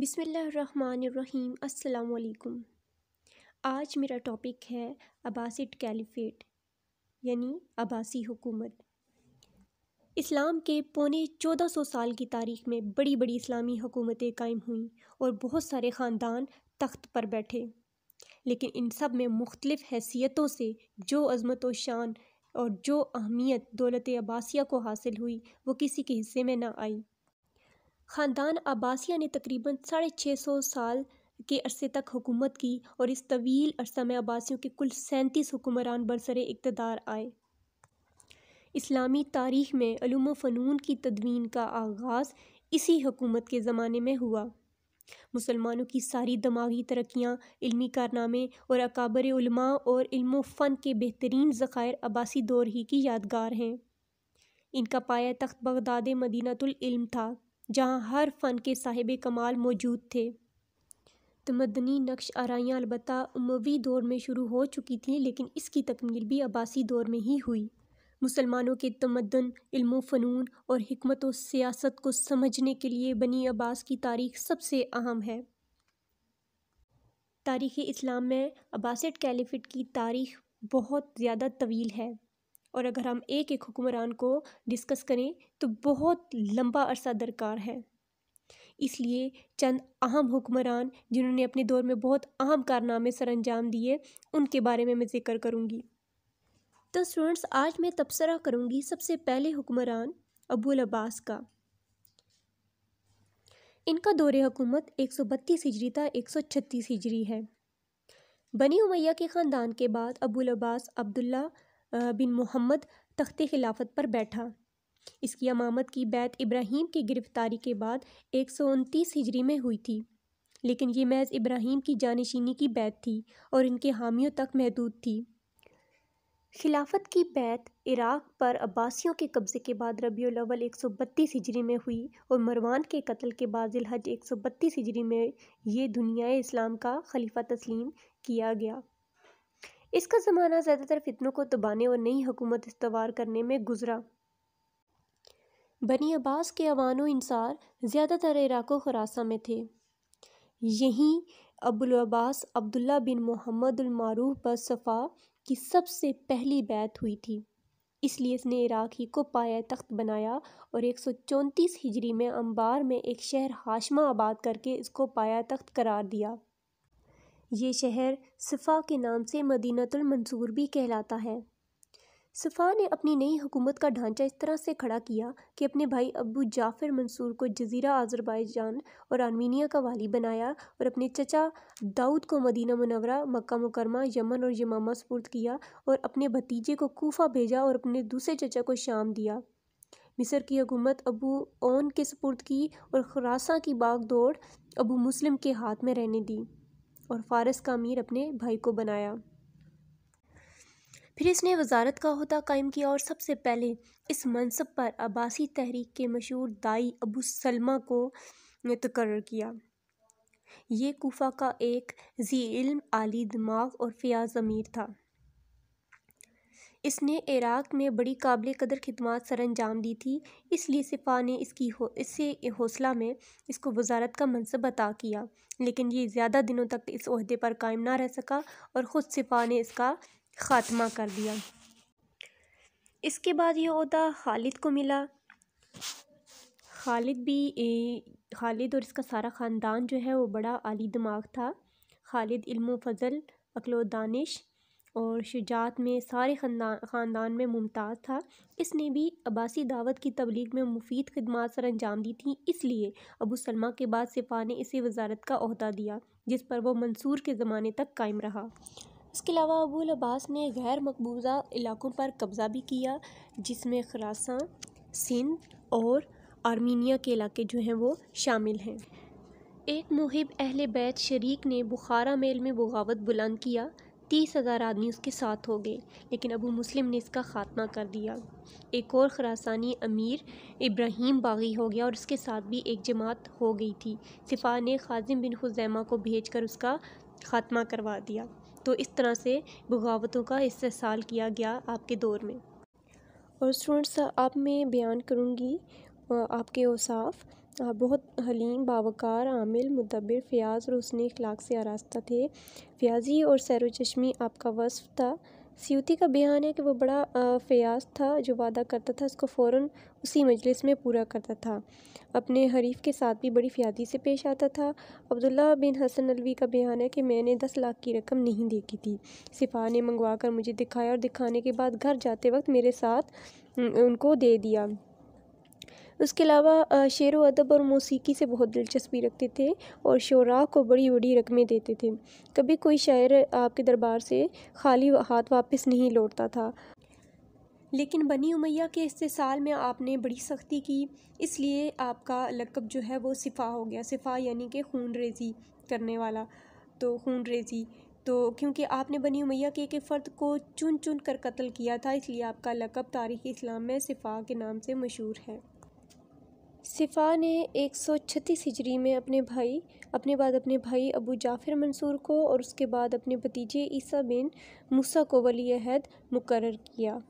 बिसमीम् अल्लाम आज मेरा टॉपिक है अबासिट कैलिफेट यानी अबासी हुकूमत इस्लाम के पौने 1400 साल की तारीख में बड़ी बड़ी इस्लामी हुकूमतें कायम हुईं और बहुत सारे ख़ानदान तख्त पर बैठे लेकिन इन सब में मुख्तलिफ़ हैसियतों से जो अजमत व शान और जो अहमियत दौलत अबासिया को हासिल हुई वो किसी के हिस्से में ना आई ख़ानदान अब्बासिया ने तकरीबन साढ़े छः सौ साल के अरसे तक हुकूमत की और इस तवील अरसा में अब्बासियों के कुल सैंतीस हुकुमरान बरसर इकतदार आए इस्लामी तारीख में ूम फ़नून की तदवीन का आगाज़ इसी हुकूमत के ज़माने में हुआ मुसलमानों की सारी दिमागी तरक्याँ इलमी कारनामे और अकाबर उलमा और इल्म फ़न के बेहतरीन ज़ख़ायर अब्बासी दौर ही की यादगार हैं इनका पाया तख्त बगदाद मदीनातुल इल्म था जहाँ हर फ़न के साहिब कमाल मौजूद थे तमदनी नक्श आरियाँ अलबत् उमवी दौर में शुरू हो चुकी थीं लेकिन इसकी तकमील भी अबासी दौर में ही हुई मुसलमानों के तमदन इल्म फ़नून और हमत व सियासत को समझने के लिए बनी अब्बास की तारीख सबसे अहम है तारीख़ इस्लाम में अबासठ कैलिफेट की तारीख बहुत ज़्यादा तवील है और अगर हम एक एक हुक्मरान को डिस्कस करें तो बहुत लंबा अरसा दरकार है इसलिए चंद अहम हुक्मरान जिन्होंने अपने दौर में बहुत अहम कारनामे सर अंजाम दिए उनके बारे में मैं जिक्र करूँगी तो स्टूडेंट्स आज मैं तबसरा करूँगी सबसे पहले हुक्मरान अबुल अब्बास का इनका दौर हुकूमत एक सौ बत्तीस हिजरी था एक सौ छत्तीस हिजरी है बनी उमैया के ख़ानदान के बाद अबुल अब्बास अब्दुल्ला बिन मोहम्मद तख्त खिलाफत पर बैठा इसकी अमामत की बैत इब्राहीम की गिरफ़्तारी के बाद एक सौ उनतीस हिजरी में हुई थी लेकिन ये महज इब्राहीम की जानशीनी की बैत थी और इनके हामियों तक महदूद थी खिलाफत की बैत इराक़ पर अब्बासियों के कब्ज़े के बाद रबी अव्वल एक सौ बत्तीस हिजरी में हुई और मरवान के कत्ल के बाद जिलहज एक सौ बत्तीस हिजरी में ये दुनिया इस्लाम का खलीफा तस्लीम किया गया इसका ज़माना ज़्यादातर फितनों को दबाने और नई हुकूमत इस्तवार करने में गुजरा बनी अब्बास के अवान इंसार ज़्यादातर इराक खरासा में थे यहीं अबुलबास अब्दुल्ला बिन मोहम्मद मारूफ पर सफ़ा की सबसे पहली बैत हुई थी इसलिए इसने इराक ही को पाया तख्त बनाया और एक सौ चौंतीस हिजरी में अंबार में एक शहर हाशमा आबाद करके इसको पाया तख्त करार दिया ये शहर सफ़ा के नाम से मदीनतुल मंसूर भी कहलाता है सफ़ा ने अपनी नई हुकूमत का ढांचा इस तरह से खड़ा किया कि अपने भाई अबू जाफ़िर मंसूर को जजीरा आज़रबाईजान और आर्मीनिया का वाली बनाया और अपने चचा दाऊद को Medina Munawwara Mecca Mukarrama Yemen और यमामा सपुर्द किया और अपने भतीजे को कोफा भेजा और अपने दूसरे चचा को शाम दिया मिस्र की हुकूमत अबू ओन के सपुर्द की और खुरासा की बाग दौड़ अबू मुस्लिम के हाथ में रहने दी और फ़ारस का अमीर अपने भाई को बनाया फिर इसने वजारत का अहदा कायम किया और सबसे पहले इस मनसब पर आबासी तहरीक के मशहूर दाई अबू सलमा को तकर किया ये कोफा का एक जी इल्म आली दिमाग और फ़याज़ अमीर था इसने इराक़ में बड़ी काबिल कदर सर अंजाम दी थी इसलिए सिपा ने इसकी हो इसे हौसला में इसको वज़ारत का मनसब अता किया लेकिन ये ज़्यादा दिनों तक इस अहदे पर कायम ना रह सका और ख़ुद सिपा ने इसका ख़ात्मा कर दिया इसके बाद ये अहदा खालिद को मिला खालिद भी ए, खालिद और इसका सारा ख़ानदान जो है वो बड़ा आली दिमाग था खालिद इल्म फजल अकलो दानिश और शुजात में सारे ख़ानदान ख़ानदान में मुमताज़ था इसने भी अब्बासी दावत की तबलीग में मुफीद खदमात सर अंजाम दी थी इसलिए अबू सलमा के बाद सिफ़ा ने इसे वजारत का अहदा दिया जिस पर वह मंसूर के ज़माने तक कायम रहा इसके अलावा अबूल अब्बास ने गैर मकबूजा इलाकों पर कब्ज़ा भी किया जिसमें खरासा सिंध और आर्मीनिया के इलाके जो हैं वो शामिल हैं एक मुहिब अहल बैत शरीक ने बुखारा मेल में बगावत बुलंद किया तीस हज़ार आदमी उसके साथ हो गए लेकिन अबू मुस्लिम ने इसका ख़ात्मा कर दिया एक और खरासानी अमीर इब्राहिम बागी हो गया और उसके साथ भी एक जमात हो गई थी सिफा ने खाजिम बिन खुजैमा को भेज कर उसका ख़ात्मा करवा दिया तो इस तरह से बगावतों का इस्तेसाल किया गया आपके दौर में और स्टूडेंट्स अब मैं बयान करूँगी आपके औसाफ़ बहुत हलीम बावक़ार आमिल मुदब्बिर फ़याज़ उसने अखलाक से आरास्ता थे फ़याज़ी और सैर चश्मी आपका वस्फ़ था सीयूती का बयान है कि वह बड़ा फ़याज़ था जो वादा करता था उसको फ़ौर उसी मजलिस में पूरा करता था अपने हरीफ के साथ भी बड़ी फ़यादी से पेश आता था अब्दुल्ला बिन हसन अलवी का बयान है कि मैंने दस लाख की रकम नहीं देखी थी सिपा ने मंगवा कर मुझे दिखाया और दिखाने के बाद घर जाते वक्त मेरे साथ उनको दे दिया उसके अलावा शेर व अदब और मौसीकी से बहुत दिलचस्पी रखते थे और शुरा को बड़ी बड़ी रकमें देते थे कभी कोई शायर आपके दरबार से खाली हाथ वापस नहीं लौटता था लेकिन बनी उमैया के इस्तेसाल में आपने बड़ी सख्ती की इसलिए आपका लकब जो है वो सिफ़ा हो गया सिफ़ा यानी कि खून रेजी करने वाला तो खून रेजी तो क्योंकि आपने बनी उमैया के एक फ़र्द को चुन चुन कर कत्ल किया था इसलिए आपका लकब तारीख़ इस्लाम में सिफ़ा के नाम से मशहूर है सिफ़ा ने एक सौ छत्तीस हिजरी में अपने भाई अपने बाद अपने भाई अबू जाफ़िर मंसूर को और उसके बाद अपने भतीजे ईसा बिन मूसा को वली अहद मुकर किया